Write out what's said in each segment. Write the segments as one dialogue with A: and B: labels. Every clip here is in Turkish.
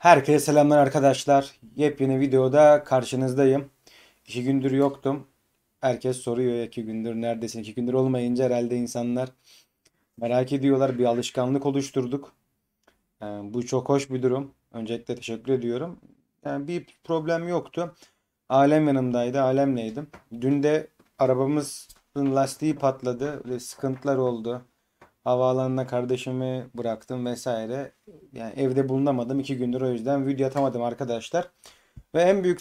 A: Herkese selamlar arkadaşlar. Yepyeni videoda karşınızdayım. İki gündür yoktum. Herkes soruyor iki gündür neredesin? İki gündür olmayınca herhalde insanlar merak ediyorlar. Bir alışkanlık oluşturduk. Yani ee, bu çok hoş bir durum. Öncelikle teşekkür ediyorum. Yani bir problem yoktu. Alem yanımdaydı. Alemleydim. Dün de arabamızın lastiği patladı. Böyle sıkıntılar oldu havaalanına kardeşimi bıraktım vesaire. Yani evde bulunamadım iki gündür o yüzden video atamadım arkadaşlar. Ve en büyük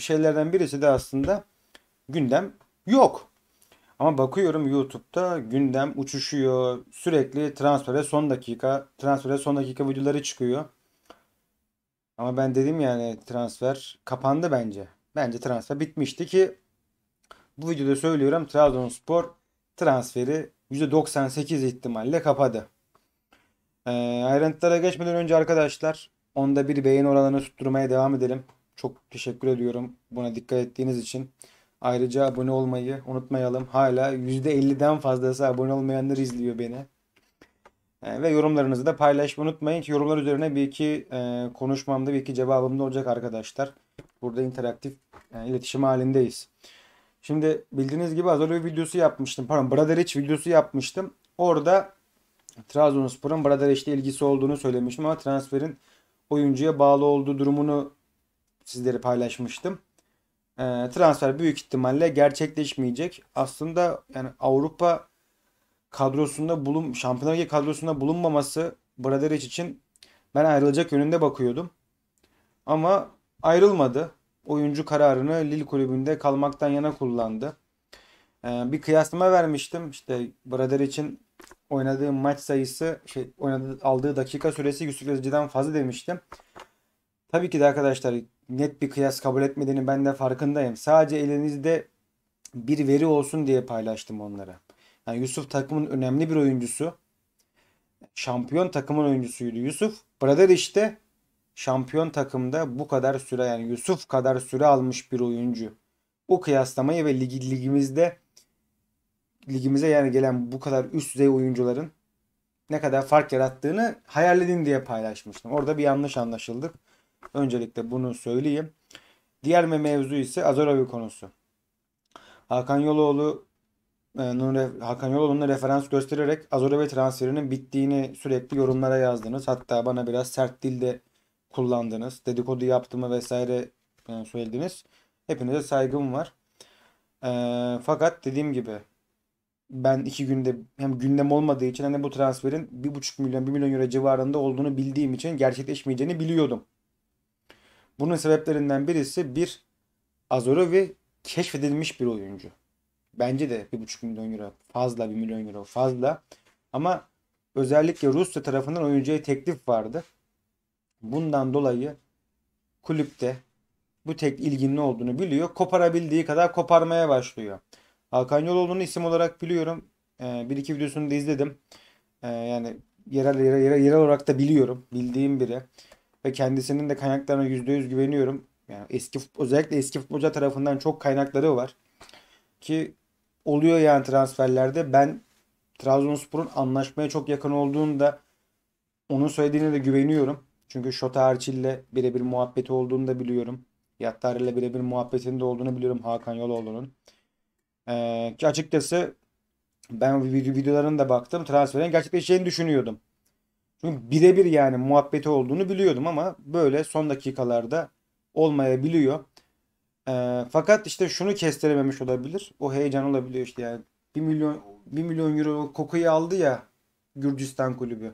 A: şeylerden birisi de aslında gündem yok. Ama bakıyorum YouTube'da gündem uçuşuyor. Sürekli transfere son dakika, transfere son dakika videoları çıkıyor. Ama ben dedim yani transfer kapandı bence. Bence transfer bitmişti ki bu videoda söylüyorum Trabzonspor transferi %98 ihtimalle kapadı. E, ayrıntılara geçmeden önce arkadaşlar onda bir beğeni oranını tutturmaya devam edelim. Çok teşekkür ediyorum buna dikkat ettiğiniz için. Ayrıca abone olmayı unutmayalım. Hala %50'den fazlası abone olmayanlar izliyor beni. E, ve yorumlarınızı da paylaşmayı unutmayın ki yorumlar üzerine bir iki e, konuşmamda bir iki cevabım da olacak arkadaşlar. Burada interaktif e, iletişim halindeyiz. Şimdi bildiğiniz gibi Azaloy videosu yapmıştım. Pardon Bradaric videosu yapmıştım. Orada Trabzonspor'un Bradaric'le ilgisi olduğunu söylemiştim ama transferin oyuncuya bağlı olduğu durumunu sizlere paylaşmıştım. E, transfer büyük ihtimalle gerçekleşmeyecek. Aslında yani Avrupa kadrosunda bulun Şampiyonlar Ligi kadrosunda bulunmaması Bradaric için ben ayrılacak yönünde bakıyordum. Ama ayrılmadı oyuncu kararını Lille kulübünde kalmaktan yana kullandı. Ee, bir kıyaslama vermiştim. İşte Brader için oynadığı maç sayısı, şey, oynadığı, aldığı dakika süresi Yusuf Yazıcı'dan fazla demiştim. Tabii ki de arkadaşlar net bir kıyas kabul etmediğini ben de farkındayım. Sadece elinizde bir veri olsun diye paylaştım onlara. Yani Yusuf takımın önemli bir oyuncusu. Şampiyon takımın oyuncusuydu Yusuf. Brader işte şampiyon takımda bu kadar süre yani Yusuf kadar süre almış bir oyuncu. O kıyaslamayı ve lig, ligimizde ligimize yani gelen bu kadar üst düzey oyuncuların ne kadar fark yarattığını hayal edin diye paylaşmıştım. Orada bir yanlış anlaşıldı. Öncelikle bunu söyleyeyim. Diğer bir mevzu ise Azorovi konusu. Hakan Yoloğlu e, Hakan Yoloğlu'na referans göstererek Azorovi transferinin bittiğini sürekli yorumlara yazdınız. Hatta bana biraz sert dilde kullandınız, dedikodu yaptığımı vesaire e, söylediniz. Hepinize saygım var. Ee, fakat dediğim gibi ben iki günde hem gündem olmadığı için hani bu transferin bir buçuk milyon bir milyon euro civarında olduğunu bildiğim için gerçekleşmeyeceğini biliyordum. Bunun sebeplerinden birisi bir Azorovi keşfedilmiş bir oyuncu. Bence de bir buçuk milyon euro fazla bir milyon euro fazla ama özellikle Rusya tarafından oyuncuya teklif vardı. Bundan dolayı kulüpte bu tek ilginin olduğunu biliyor. Koparabildiği kadar koparmaya başlıyor. Hakan Yoloğlu'nu isim olarak biliyorum. Ee, bir iki videosunu da izledim. Ee, yani yerel, yerel, yerel olarak da biliyorum. Bildiğim biri. Ve kendisinin de kaynaklarına %100 güveniyorum. Yani eski özellikle eski futbolcu tarafından çok kaynakları var. Ki oluyor yani transferlerde. Ben Trabzonspor'un anlaşmaya çok yakın olduğunda onun söylediğine de güveniyorum. Çünkü Şota Erçil'le birebir muhabbeti olduğunu da biliyorum. yattar ile birebir muhabbetinin de olduğunu biliyorum Hakan Yoloğlu'nun. Ee, ki açıkçası ben videolarına da baktım. Transferin gerçekleşeceğini düşünüyordum. Çünkü birebir yani muhabbeti olduğunu biliyordum ama böyle son dakikalarda olmayabiliyor. Ee, fakat işte şunu kestirememiş olabilir. O heyecan olabiliyor işte yani. 1 milyon 1 milyon euro kokuyu aldı ya Gürcistan kulübü.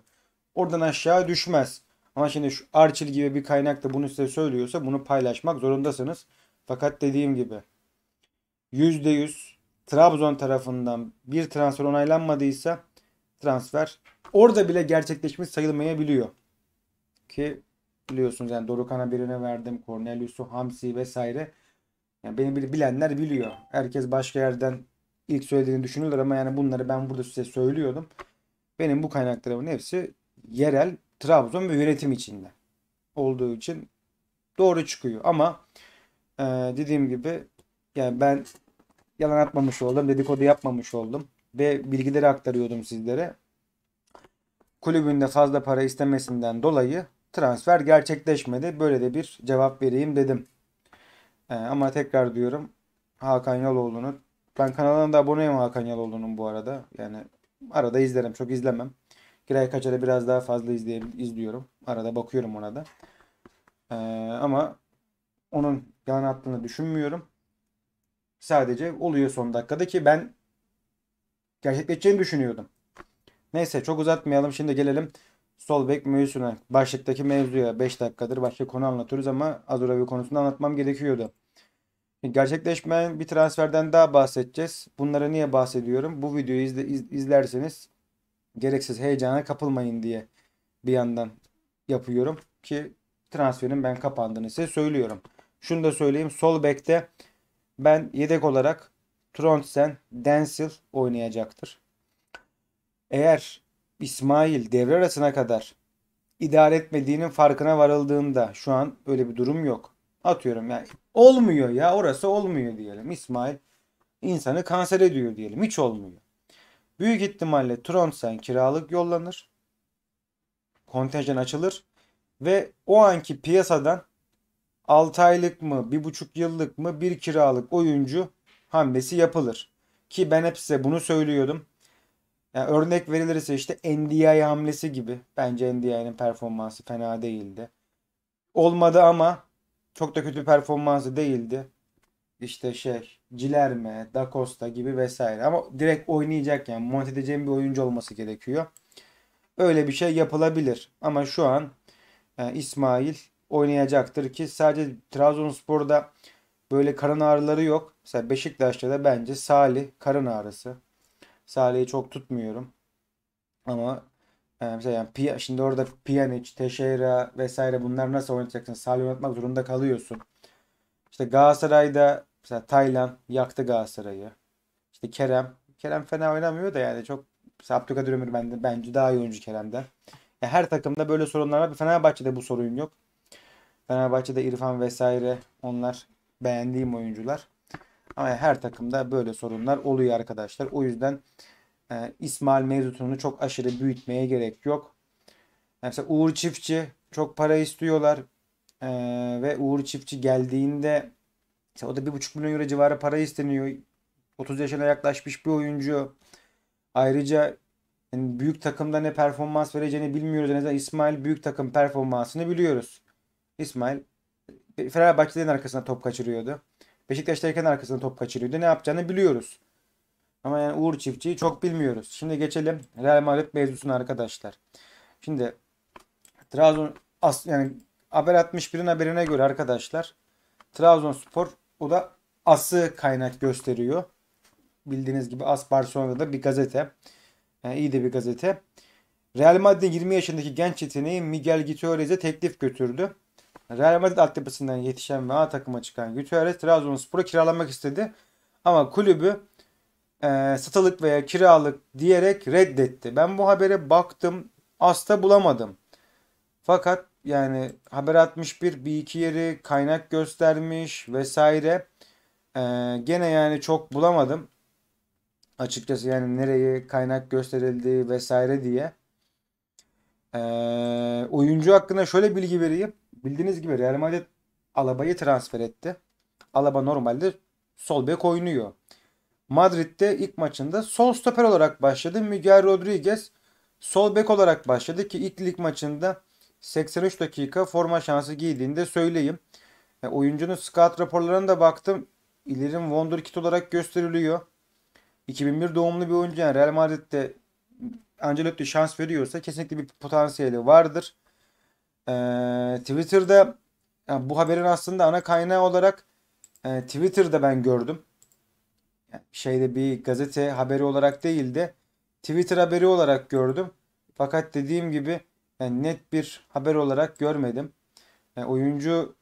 A: Oradan aşağı düşmez. Ama şimdi şu Arçil gibi bir kaynak da bunu size söylüyorsa bunu paylaşmak zorundasınız. Fakat dediğim gibi %100 Trabzon tarafından bir transfer onaylanmadıysa transfer orada bile gerçekleşmiş sayılmayabiliyor. Ki biliyorsunuz yani Dorukan'a birine verdim. Cornelius'u, Hamsi vesaire. Yani beni bilenler biliyor. Herkes başka yerden ilk söylediğini düşünürler ama yani bunları ben burada size söylüyordum. Benim bu kaynaklarımın hepsi yerel Trabzon ve yönetim içinde olduğu için doğru çıkıyor. Ama e, dediğim gibi yani ben yalan atmamış oldum, dedikodu yapmamış oldum ve bilgileri aktarıyordum sizlere. Kulübünde fazla para istemesinden dolayı transfer gerçekleşmedi. Böyle de bir cevap vereyim dedim. E, ama tekrar diyorum Hakan Yaloğlu'nu ben kanalına da aboneyim Hakan Yaloğlu'nun bu arada. Yani arada izlerim. Çok izlemem. Giray Kaçar'ı biraz daha fazla izliyorum. Arada bakıyorum ona da. Ee, ama onun yalan attığını düşünmüyorum. Sadece oluyor son dakikada ki ben gerçekleşeceğini düşünüyordum. Neyse çok uzatmayalım. Şimdi gelelim sol bek mevzusuna. Başlıktaki mevzuya 5 dakikadır başka konu anlatıyoruz ama Azuravi konusunu anlatmam gerekiyordu. Gerçekleşmeyen bir transferden daha bahsedeceğiz. Bunlara niye bahsediyorum? Bu videoyu izle, izlerseniz gereksiz heyecana kapılmayın diye bir yandan yapıyorum ki transferin ben kapandığını size söylüyorum. Şunu da söyleyeyim. Sol bekte ben yedek olarak Trondsen, Densil oynayacaktır. Eğer İsmail devre arasına kadar idare etmediğinin farkına varıldığında şu an öyle bir durum yok. Atıyorum yani olmuyor ya orası olmuyor diyelim. İsmail insanı kanser ediyor diyelim. Hiç olmuyor. Büyük ihtimalle Trondsen kiralık yollanır. Kontenjan açılır. Ve o anki piyasadan 6 aylık mı 1,5 yıllık mı bir kiralık oyuncu hamlesi yapılır. Ki ben hep size bunu söylüyordum. Yani örnek verilirse işte NDI hamlesi gibi. Bence NDI'nin performansı fena değildi. Olmadı ama çok da kötü performansı değildi. İşte şey Cilerme, Da Costa gibi vesaire. Ama direkt oynayacak yani monte edeceğim bir oyuncu olması gerekiyor. Öyle bir şey yapılabilir. Ama şu an e, İsmail oynayacaktır ki sadece Trabzonspor'da böyle karın ağrıları yok. Mesela Beşiktaş'ta da bence Salih karın ağrısı. Salih'i çok tutmuyorum. Ama yani e, mesela yani şimdi orada Pjanic, Teixeira vesaire bunlar nasıl oynatacaksın? Salih oynatmak zorunda kalıyorsun. İşte Galatasaray'da Mesela Taylan yaktı Galatasaray'ı. İşte Kerem. Kerem fena oynamıyor da yani çok mesela Abdülkadir Ömür bende, bence daha iyi oyuncu Kerem'den. Yani her takımda böyle sorunlar var. Fenerbahçe'de bu sorun yok. Fenerbahçe'de İrfan vesaire onlar beğendiğim oyuncular. Ama yani her takımda böyle sorunlar oluyor arkadaşlar. O yüzden e, İsmail mevzutunu çok aşırı büyütmeye gerek yok. Yani mesela Uğur Çiftçi çok para istiyorlar. E, ve Uğur Çiftçi geldiğinde işte o da 1,5 milyon euro civarı para isteniyor. 30 yaşına yaklaşmış bir oyuncu. Ayrıca yani büyük takımda ne performans vereceğini bilmiyoruz. En azından İsmail büyük takım performansını biliyoruz. İsmail e, Fenerbahçe'den arkasına top kaçırıyordu. Beşiktaş'tayken arkasına top kaçırıyordu. Ne yapacağını biliyoruz. Ama yani Uğur Çiftçi'yi çok bilmiyoruz. Şimdi geçelim Real Madrid mevzusuna arkadaşlar. Şimdi Trabzon yani haber 61'in haberine göre arkadaşlar Trabzonspor o da As'ı kaynak gösteriyor. Bildiğiniz gibi As Barcelona'da bir gazete. Yani iyi de bir gazete. Real Madrid'in 20 yaşındaki genç yeteneği Miguel Gutierrez'e teklif götürdü. Real Madrid altyapısından yetişen ve A takıma çıkan Gutierrez Trabzonspor'u kiralamak istedi. Ama kulübü e, satılık veya kiralık diyerek reddetti. Ben bu habere baktım. Asla bulamadım. Fakat yani haber atmış bir, bir iki yeri kaynak göstermiş vesaire. Ee, gene yani çok bulamadım. Açıkçası yani nereye kaynak gösterildi vesaire diye. Ee, oyuncu hakkında şöyle bilgi vereyim. Bildiğiniz gibi Real Madrid Alaba'yı transfer etti. Alaba normalde sol bek oynuyor. Madrid'de ilk maçında sol stoper olarak başladı. Miguel Rodriguez sol bek olarak başladı ki ilk lig maçında 83 dakika forma şansı giydiğinde söyleyeyim. Yani e, oyuncunun scout raporlarına da baktım. İlerim Wonderkid olarak gösteriliyor. 2001 doğumlu bir oyuncu yani Real Madrid'de Ancelotti şans veriyorsa kesinlikle bir potansiyeli vardır. Ee, Twitter'da yani bu haberin aslında ana kaynağı olarak e, Twitter'da ben gördüm. Yani şeyde bir gazete haberi olarak değildi. Twitter haberi olarak gördüm. Fakat dediğim gibi yani net bir haber olarak görmedim. Yani oyuncu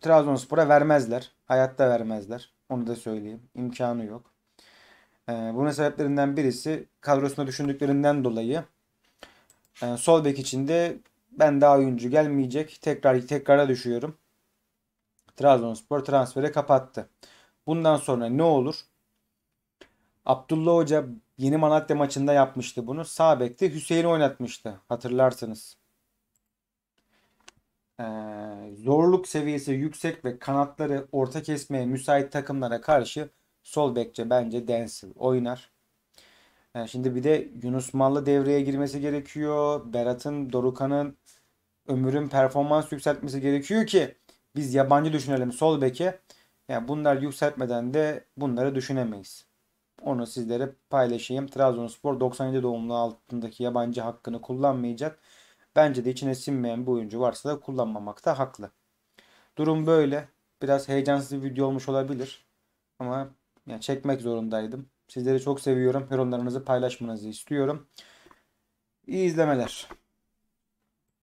A: Trabzonspor'a vermezler. Hayatta vermezler. Onu da söyleyeyim. İmkanı yok. E, bunun sebeplerinden birisi kadrosuna düşündüklerinden dolayı e, sol bek içinde ben daha oyuncu gelmeyecek. Tekrar tekrara düşüyorum. Trabzonspor transferi kapattı. Bundan sonra ne olur? Abdullah Hoca Yeni Malatya maçında yapmıştı bunu. Sağ bekte Hüseyin'i oynatmıştı. Hatırlarsınız. Ee, zorluk seviyesi yüksek ve kanatları orta kesmeye müsait takımlara karşı sol bekçe bence Densil oynar. Yani ee, şimdi bir de Yunus Mallı devreye girmesi gerekiyor. Berat'ın, Dorukan'ın, Ömür'ün performans yükseltmesi gerekiyor ki biz yabancı düşünelim sol beke. Yani bunlar yükseltmeden de bunları düşünemeyiz. Onu sizlere paylaşayım. Trabzonspor 97 doğumlu altındaki yabancı hakkını kullanmayacak. Bence de içine sinmeyen bir oyuncu varsa da kullanmamakta haklı. Durum böyle. Biraz heyecansız bir video olmuş olabilir. Ama yani çekmek zorundaydım. Sizleri çok seviyorum. Yorumlarınızı paylaşmanızı istiyorum. İyi izlemeler.